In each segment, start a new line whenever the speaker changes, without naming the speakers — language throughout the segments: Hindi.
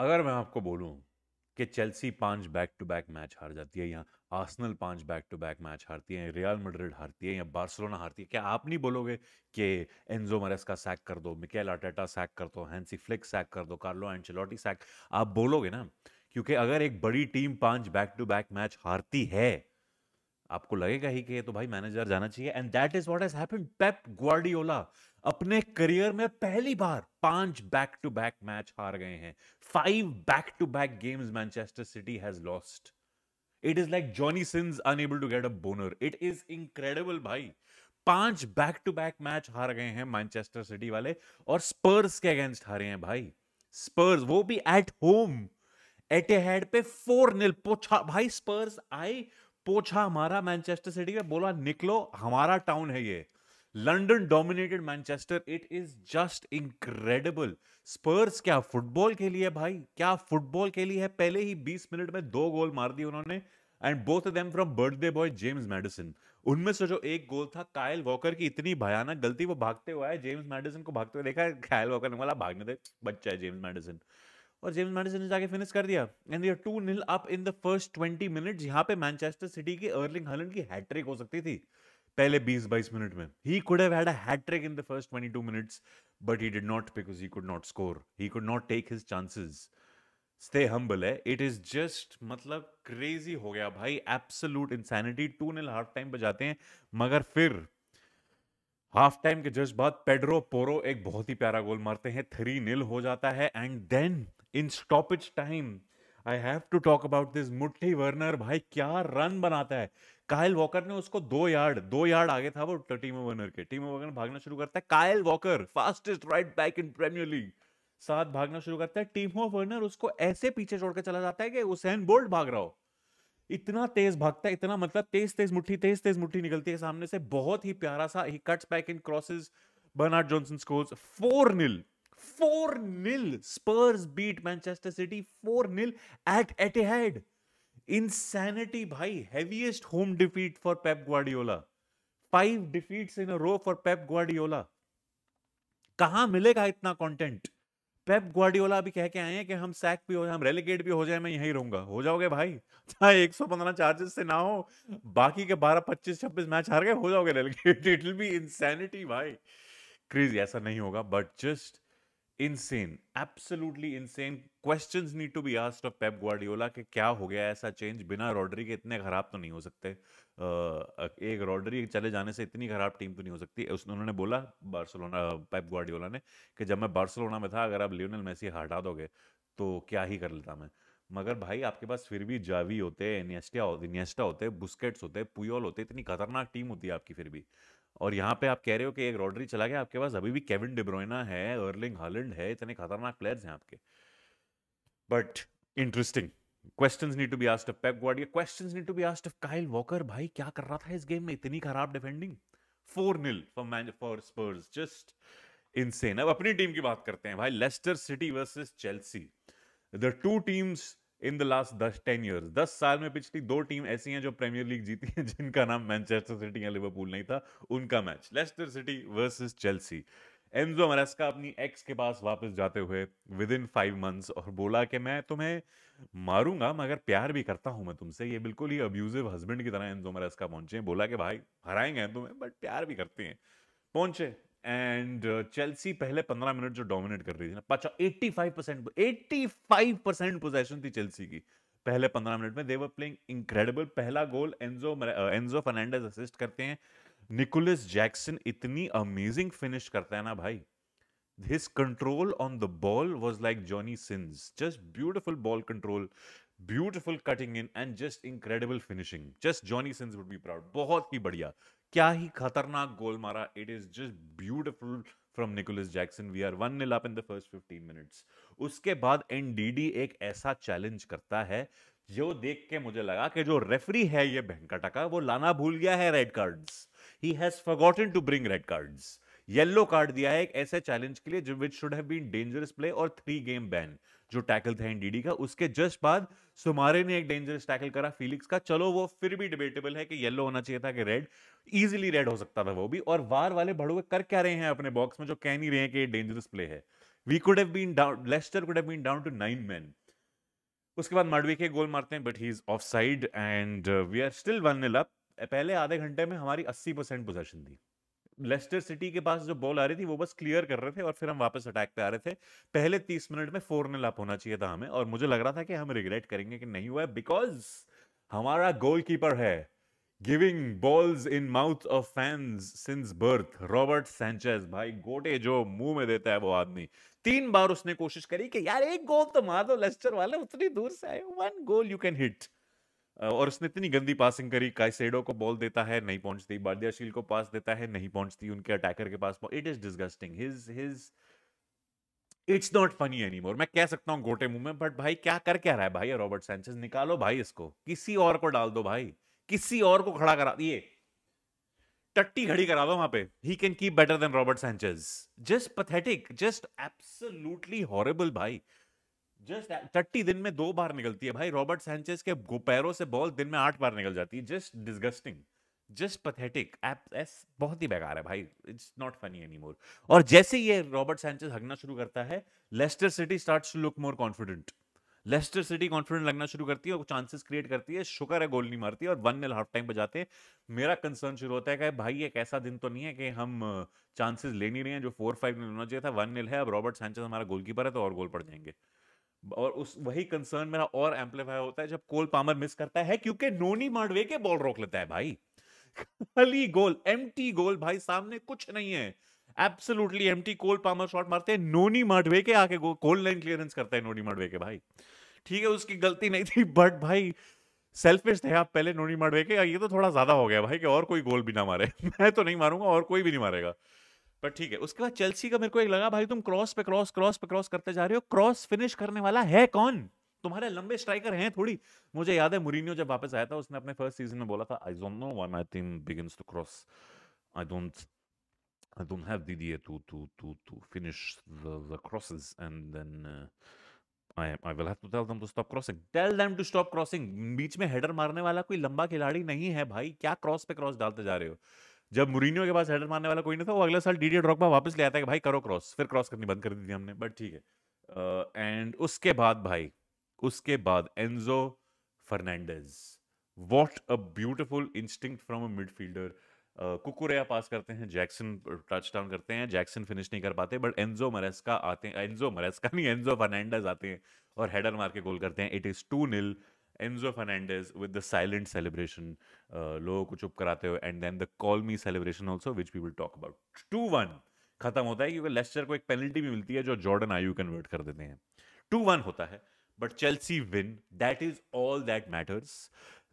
अगर मैं आपको बोलूं कि चेल्सी पांच बैक टू बैक मैच हार जाती है या आसनल पांच बैक टू बैक मैच हारती है रियल मड्रिड हारती है या बार्सिलोना हारती है क्या आप नहीं बोलोगे कि एनजो मरेस का सैक कर दो मिकेल अटेटा सैक कर दो हैंसी फ्लिक सैक कर दो कार्लो एंचेलोटी सैक आप बोलोगे ना क्योंकि अगर एक बड़ी टीम पांच बैक टू बैक मैच हारती है आपको लगेगा ही कि तो भाई मैनेजर जाना चाहिए and that is what has happened Pep Guardiola अपने करियर में पहली बार पांच बैक टू बैक मैच हार गए हैं five back to back games Manchester City has lost it is like Johnny Sins unable to get a boner it is incredible भाई पांच बैक टू बैक मैच हार गए हैं मैनचेस्टर सिटी वाले और स्पर्स के अगेंस्ट हारे हैं भाई स्पर्स वो भी एट होम एट एटेहेड पे फोर निल पोछा भाई स्पर्स आई पोछा हमारा मैनचेस्टर सिटी में बोला निकलो हमारा टाउन है ये London dominated Manchester it is just incredible Spurs क्या फुटबॉल के लिए भाई क्या फुटबॉल के लिए है पहले ही 20 मिनट में दो गोल मार दिए उन्होंने and both them from birthday boy James Maddison उनमें से जो एक गोल था कायल वॉकर की इतनी भयानक गलती वो भागते हुआ है जेम्स मेडिसन को भागते हुए देखा कायल वॉकर ने वाला भागने दे बच्चा है जेम्स मेडिसन और जेम्स मैडिसन ने जाके फिनिश कर दिया and two nil up in the first twenty minute यहाँ पे मैनचेस्टर सिटी की अर्लिंग हलन की हैट्रिक हो सकती थी पहले बीस 22 मिनट में ही could have had a hattrick in the first twenty two minute but he did not because he could not score he could not take his chances stay humble है इट इज जस्ट मतलब क्रेजी हो गया भाई absolute insanity two nil half time पे जाते हैं मगर फिर हाफ टाइम के जस्ट बाद पेड्रो पोरो एक बहुत ही प्यारा गोल मारते हैं थ्री नील हो जाता है and then in stoppage time I have to talk about this मुठली वर्नर भाई क्या रन बनाता है कायल वॉकर ने उसको दो यार्ड दो यार्ड आगे था वो टीम वर्नर के टीम वर्नर भागना शुरू करता है Kyle Walker fastest right back in Premier League साथ भागना शुरू करता है टीम ऑफ वर्नर उसको ऐसे पीछे छोड़ के चला जाता है कि उसेन बोल्ट भाग रहा हो इतना तेज भागता है इतना मतलब तेज तेज मुट्ठी तेज तेज मुट्ठी निकलती है सामने से बहुत ही प्यारा सा he cuts back in crosses Bernard Johnson scores four nil four nil Spurs beat Manchester City four nil at Etihad insanity भाई heaviest home defeat for Pep Guardiola five defeat in row for Pep Guardiola कहा मिलेगा इतना कॉन्टेंट पेप ग्वाडियोला भी कह के आए हैं कि हम सैक भी हो जाए हम रेलिगेट भी हो जाए मैं यहीं रहूंगा हो जाओगे भाई चाहे पंद्रह चार्जेस से ना हो बाकी के बारह पच्चीस छब्बीस मैच हार गए हो जाओगे relegate it will be insanity भाई क्रीज ऐसा नहीं होगा but just insane absolutely insane questions need to be asked of Pep Guardiola कि क्या हो गया ऐसा चेंज बिना रॉड्री के इतने खराब तो नहीं हो सकते uh, एक रॉड्री चले जाने से इतनी खराब टीम तो नहीं हो सकती उसने उन्होंने बोला बार्सिलोना पेप ग्वार्डियोला ने कि जब मैं बार्सिलोना में था अगर आप लियोनल मेसी हटा दोगे तो क्या ही कर लेता मैं मगर भाई आपके पास फिर भी जावी होते इनियस्टा होते इनियस्टा होते बुस्केट्स होते पुयोल होते इतनी खतरनाक टीम होती है आपकी फिर भी और यहाँ पे आप कह रहे हो कि एक रॉड्री चला गया आपके पास अभी भी केविन डिब्रोइना है अर्लिंग हॉलैंड है इतने खतरनाक प्लेयर्स हैं आपके but interesting questions need to be asked of Pep Guardiola questions need to be asked of Kyle Walker भाई क्या कर रहा था इस गेम में इतनी खराब defending four nil for Man for Spurs just insane अब अपनी टीम की बात करते हैं भाई Leicester City versus Chelsea the two teams in the last दस टेन ईयर्स दस साल में पिछली दो टीम ऐसी हैं जो प्रीमियर लीग जीती हैं जिनका नाम मैनचेस्टर सिटी या लिवरपूल नहीं था उनका match Leicester City versus Chelsea Enzo Maresca अपनी एक्स के पास वापस जाते हुए विद इन फाइव मंथ्स और बोला कि मैं तुम्हें मारूंगा मगर प्यार भी करता हूं मैं तुमसे ये बिल्कुल ही अब्यूजिव हस्बैंड की तरह एनजो मरेस्का पहुंचे बोला कि भाई हराएंगे तुम्हें बट प्यार भी करते हैं पहुंचे एंड चेल्सी पहले पंद्रह मिनट जो डोमिनेट कर रही थी ना पचास eighty five percent eighty five percent possession थी चेल्सी की पहले पंद्रह मिनट में देवर प्लेइंग इनक्रेडिबल पहला गोल एनजो एनजो फर्नांडेज असिस्ट करते हैं निकोलस जैक्सन इतनी अमेजिंग फिनिश करता है ना भाई his control on the ball was like Johnny Sins just beautiful ball control beautiful cutting in and just incredible finishing just Johnny Sins would be proud बहुत ही बढ़िया क्या ही खतरनाक गोल मारा it is just beautiful from Nicolas Jackson we are one nil up in the first fifteen minutes उसके बाद एनडीडी एक ऐसा चैलेंज करता है जो देख के मुझे लगा कि जो रेफरी है ये भेंकटा का वो लाना भूल गया है red cards he has forgotten to bring red cards yellow card दिया है एक ऐसे चैलेंज के लिए जो which should have been dangerous play और थ्री गेम बैन जो टैकल था एनडीडी का उसके जस्ट बाद सुमारे ने एक डेंजरस टैकल करा फिलिक्स का चलो वो फिर भी डिबेटेबल है कि येलो होना चाहिए था कि रेड इजीली रेड हो सकता था वो भी और वार वाले भड़ुए कर क्या रहे हैं अपने बॉक्स में जो कह नहीं रहे हैं कि डेंजरस प्ले है we could have been down Leicester could have been down to nine man उसके बाद मडवी के गोल मारते हैं but he is offside and we are still one nil up पहले आधे घंटे में हमारी अस्सी परसेंट पोजेशन थी लेस्टर सिटी के पास जो बॉल आ रही थी वो बस क्लियर कर रहे थे और फिर हम वापस अटैक पे आ रहे थे पहले तीस मिनट में फोर नील अप होना चाहिए था हमें और मुझे लग रहा था कि हम रिग्रेट करेंगे कि नहीं हुआ है बिकॉज हमारा गोल कीपर है giving balls in mouth of fans since birth Robert Sanchez भाई गोटे जो मुंह में देता है वो आदमी तीन बार उसने कोशिश करी कि यार एक गोल तो मार दो लेस्टर वाले उतनी दूर से आए one goal you can hit और उसने इतनी गंदी पासिंग करी काइसेडो को बॉल देता है नहीं पहुंचती बार्दियाशील को पास देता है नहीं पहुंचती उनके अटैकर के पास it is disgusting his his it's not funny any more मैं कह सकता हूँ गोटे मुंह में बट भाई क्या कर क्या रहा है भाई रॉबर्ट सेंचेस निकालो भाई इसको किसी और को डाल दो भाई किसी और को खड़ा करा ये टट्टी खड़ी करा दो वहां पे ही can keep better than Robert Sanchez just pathetic just absolutely horrible भाई जस्ट टट्टी दिन में दो बार निकलती है भाई रॉबर्ट सैंचेज के पैरों से बॉल दिन में आठ बार निकल जाती है जस्ट डिस्गस्टिंग जस्ट पथेटिक बहुत ही बेकार है भाई it's not funny any more और जैसे ये रॉबर्ट सैंचेज हगना शुरू करता है Leicester City start to look more confident Leicester City confident लगना शुरू करती है और चांसेस क्रिएट करती है शुक्र है गोल नहीं मारती और वन नील हाफ टाइम बजाते हैं मेरा कंसर्न शुरू होता है कि भाई एक ऐसा दिन तो नहीं है कि हम चांसेस ले नहीं रहे हैं जो फोर फाइव नील होना चाहिए था वन नील है अब रॉबर्ट सैंचेस हमारा गोलकीपर है तो और गोल पड़ जाएंगे और उस वही कंसर्न मेरा और एम्पलीफाई होता है जब कोल पामर मिस करता है क्योंकि नोनी मांडवे के बॉल रोक लेता है भाई खाली गोल एम गोल भाई सामने कुछ नहीं है absolutely empty Cole Palmer shot मारते हैं नोनी मार्डवे के आके गोल लाइन क्लियरेंस करता है नोनी मार्डवे के भाई ठीक है उसकी गलती नहीं थी बट भाई सेल्फिश थे आप पहले नोनी मार के ये तो थोड़ा ज़्यादा हो गया भाई कि और कोई गोल भी ना मारे मैं तो नहीं मारूंगा और कोई भी नहीं मारेगा पर ठीक है उसके बाद चेल्सी का मेरे को एक लगा भाई तुम क्रॉस पे क्रॉस क्रॉस पे क्रॉस करते जा रहे हो क्रॉस फिनिश करने वाला है कौन तुम्हारे लंबे स्ट्राइकर हैं थोड़ी मुझे याद है मुरीनियो जब वापस आया था उसने अपने फर्स्ट सीजन में बोला था I don't know one I think begins to cross I don't I don't have the to to to to finish the the crosses and then I I will have to tell them to stop crossing tell them to stop crossing बीच में हेडर मारने वाला कोई लंबा खिलाड़ी नहीं है भाई क्या क्रॉस पे क्रॉस डालते जा रहे हो जब मुरीनियो के पास हेडर मारने वाला कोई नहीं था वो अगले साल डीडी ड्रॉप में वापस ले आता है कि भाई करो क्रॉस फिर क्रॉस करनी बंद कर दी थी हमने बट ठीक है एंड uh, उसके बाद भाई उसके बाद Enzo Fernandez what a beautiful instinct from a midfielder Cucurella pass करते हैं जैक्सन टच डाउन करते हैं जैक्सन फिनिश नहीं कर पाते बट एनजो मरेस्का आते हैं एनजो मरेस्का नहीं एनजो फर्नांडेज आते हैं और हेडर मार के गोल करते हैं it is two nil Enzo Fernandez with the silent celebration लोगों को चुप कराते हुए and then the call me celebration also which we will talk about two one खत्म होता है क्योंकि लेस्टर को एक पेनल्टी भी मिलती है जो जॉर्डन आयु कन्वर्ट कर देते हैं टू वन होता है but Chelsea win that is all that matters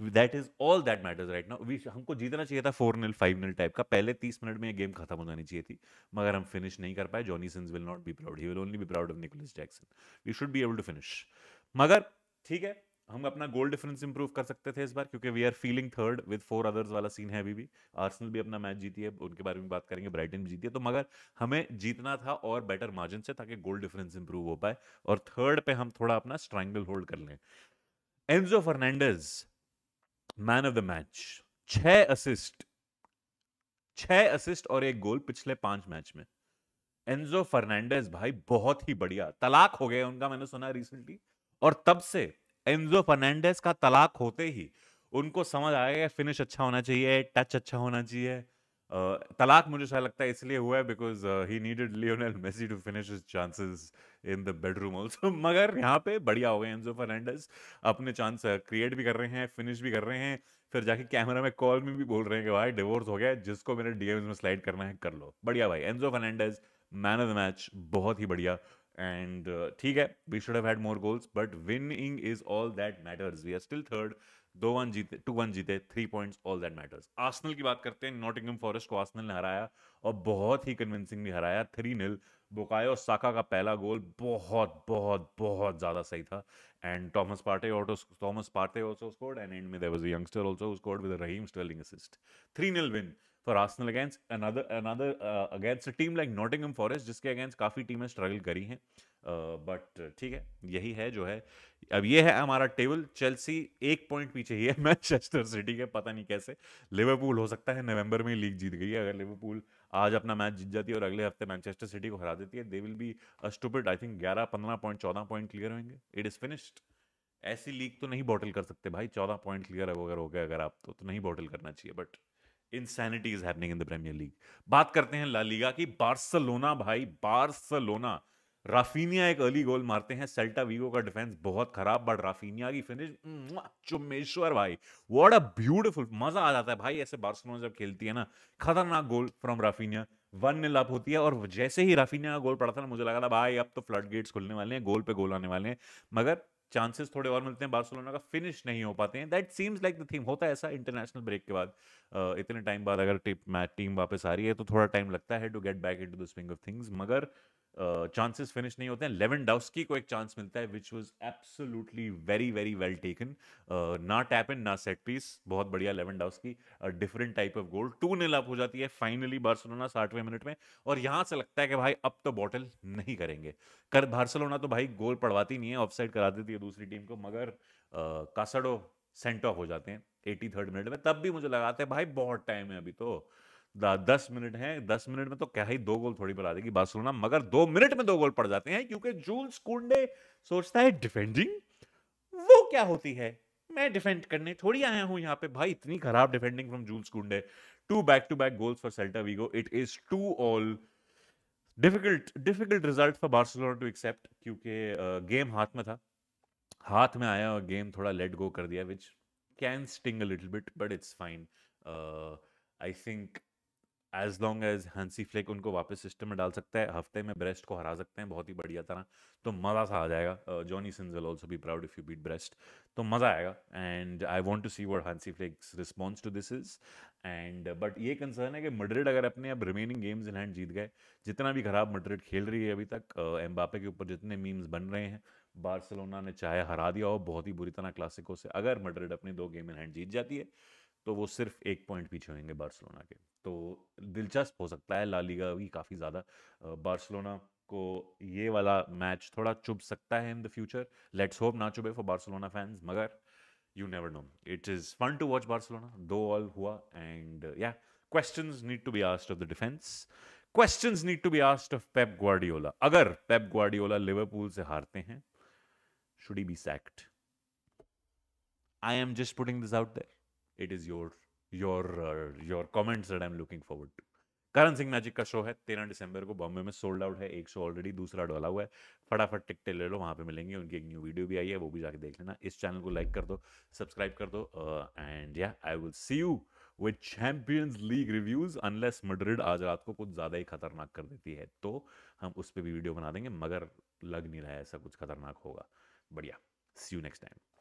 that is all that matters right ना हमको जीतना चाहिए था four nil five nil type का पहले तीस मिनट में यह गेम खत्म हो जानी चाहिए थी मगर हम फिनिश नहीं कर पाए Johnny Sins will not be proud he will only be proud of Nicolas Jackson we should be able to finish मगर ठीक है हम अपना गोल डिफरेंस इंप्रूव कर सकते थे इस बार क्योंकि we are feeling third with four others वाला सीन है अभी भी आर्सनल भी अपना मैच जीती है उनके बारे में बात करेंगे ब्राइटन भी जीती है तो मगर हमें जीतना था और बेटर मार्जिन से ताकि गोल डिफरेंस इंप्रूव हो पाए और थर्ड पे हम थोड़ा अपना स्ट्रैंगल होल्ड कर लें Enzo Fernandez man of the match छह असिस्ट छह असिस्ट और एक गोल पिछले पांच मैच में एंजो फर्नांडेज भाई बहुत ही बढ़िया तलाक हो गया उनका मैंने सुना रिसेंटली और तब से एनजो फर्नांडेज का तलाक होते ही उनको समझ आया फिनिश अच्छा होना चाहिए टच अच्छा होना चाहिए तलाक मुझे शायद लगता है इसलिए हुआ है because he needed Lionel Messi to finish his chances in the bedroom also मगर यहाँ पे बढ़िया हो गए एंजो फर्नांडस अपने चांस क्रिएट भी कर रहे हैं फिनिश भी कर रहे हैं फिर जाके कैमरा में कॉल में भी बोल रहे हैं कि भाई डिवोर्स हो गया जिसको मेरे डीएम्स में स्लाइड करना है कर लो बढ़िया भाई Enzo Fernandez man of the match बहुत ही बढ़िया एंड ठीक uh, है we should have had more goals but winning is all that matters we are still third दो वन जीते टू वन जीते three points all that matters Arsenal की बात करते हैं नॉटिंगम फॉरेस्ट को आसनल ने हराया और बहुत ही कन्विंसिंगली हराया थ्री नील और साका का पहला गोल बहुत बहुत बहुत ज़्यादा सही था and Thomas Partey auto Tomas Partey also scored and and में there was youngster also scored with Raheem Sterling assist three nil win for Arsenal against another another against team like Nottingham Forest जिसके अगेंस्ट काफ़ी टीमें स्ट्रगल करी हैं बट ठीक है यही है जो है अब ये है हमारा टेबल चेल्सी एक पॉइंट पीछे ही है मैनचेस्टर सिटी के पता नहीं कैसे लिवरपूल हो सकता है नवंबर में लीग जीत गई है अगर लिवरपूल आज अपना मैच जीत जाती है और अगले हफ्ते मैनचेस्टर सिटी को हरा देती है they will be stupid I think ग्यारह पंद्रह पॉइंट चौदह पॉइंट क्लियर होंगे इट इज़ फिनिश्ड ऐसी लीग तो नहीं बॉटल कर सकते भाई चौदह पॉइंट क्लियर अगर हो गए अगर आप तो, तो नहीं बॉटल करना चाहिए but insanity is happening in the Premier League बात करते हैं ला लीगा की बार्सलोना भाई बार्सलोना राफीनिया एक अर्ली गोल मारते हैं सेल्टा वीगो का डिफेंस बहुत खराब बट राफीनिया की फिनिश चुमेश्वर भाई व्हाट अ ब्यूटीफुल मजा आ जाता है भाई ऐसे बार्सिलोना जब खेलती है ना खतरनाक goal from Raphinha one nil up होती है और जैसे ही राफीनिया का गोल पड़ा था ना मुझे लगा था भाई अब तो फ्लड गेट्स खुलने वाले हैं गोल पे गोल आने वाले हैं मगर चांसेस थोड़े और मिलते हैं बार्सिलोना का फिनिश नहीं हो पाते हैं that seems like the theme होता है ऐसा इंटरनेशनल ब्रेक के बाद इतने टाइम बाद अगर टीम वापस आ रही है तो थोड़ा टाइम लगता है to get back into the swing of things मगर चांसेस uh, फिनिश नहीं होते हैं लेवन डाउस्की को एक चांस मिलता है which was absolutely very very well taken ना टैप इन ना सेट पीस बहुत बढ़िया Lewandowski different type of goal two nil up हो जाती है फाइनली बार्सिलोना साठवें मिनट में और यहां से लगता है कि भाई अब तो बॉटल नहीं करेंगे कर बार्सिलोना तो भाई गोल पड़वाती नहीं है ऑफसाइड करा देती है दूसरी टीम को मगर कासडो सेंट ऑफ हो जाते हैं एटी थर्ड मिनट में तब भी मुझे लगाते हैं भाई बहुत टाइम है अभी तो दस मिनट हैं दस मिनट में तो क्या ही दो गोल थोड़ी बना देगी बार्सिलोना मगर दो मिनट में दो गोल पड़ जाते हैं क्योंकि जूल्स कुंडे सोचता है डिफेंडिंग वो क्या होती है मैं डिफेंड करने थोड़ी आया हूं यहाँ पे भाई इतनी खराब defending from Jules Kounde two back to back goals for Celta Vigo it is two all difficult difficult result for Barcelona to accept क्योंकि गेम हाथ में था हाथ में आया और गेम थोड़ा लेट गो कर दिया which can sting a little bit but it's fine I think as long as Hansi Flick उनको वापस सिस्टम में डाल सकता है हफ्ते में ब्रेस्ट को हरा सकते हैं बहुत ही बढ़िया तरह तो मज़ा सा आ जाएगा Johnny Sins will also be proud if you beat Brest तो मज़ा आएगा and I want to see where Hansi Flick's response to this is and but ये कंसर्न है कि मड्रिड अगर अपने अब रिमेनिंग गेम्स इन हैंड जीत गए जितना भी खराब मड्रिड खेल रही है अभी तक एम्बापे के ऊपर जितने मीम्स बन रहे हैं बार्सिलोना ने चाहे हरा दिया हो बहुत ही बुरी तरह क्लासिको से अगर मड्रिड अपनी दो गेम इन हैंड जीत जाती है तो वो सिर्फ एक पॉइंट पीछे होंगे बार्सलोना के तो दिलचस्प हो सकता है ला लीगा भी काफ़ी ज़्यादा बार्सलोना को ये वाला मैच थोड़ा चुभ सकता है in the future let's hope ना चुभे फॉर बार्सलोना फैंस मगर you never know it is fun to watch Barcelona दो ऑल हुआ and yeah question need to be asked of the defence question need to be asked of Pep Guardiola अगर पेप ग्वाडियोला लिवरपूल से हारते हैं should he be sacked I am just putting this out there it is your your your comments that I am looking forward to Karan Singh magic का शो है तेरह दिसंबर को बॉम्बे में सोल्ड आउट है एक शो ऑलरेडी दूसरा डाला हुआ है फटाफट टिकटें ले लो वहाँ पे मिलेंगे उनकी एक न्यू वीडियो भी आई है वो भी जाके देख लेना इस चैनल को लाइक कर दो सब्सक्राइब कर दो and yeah I will see you with Champions League reviews unless Madrid आज रात को कुछ ज़्यादा ही खतरनाक कर देती है तो हम उस पर भी वीडियो बना देंगे मगर लग नहीं रहा है ऐसा कुछ खतरनाक होगा बढ़िया सी यू नेक्स्ट टाइम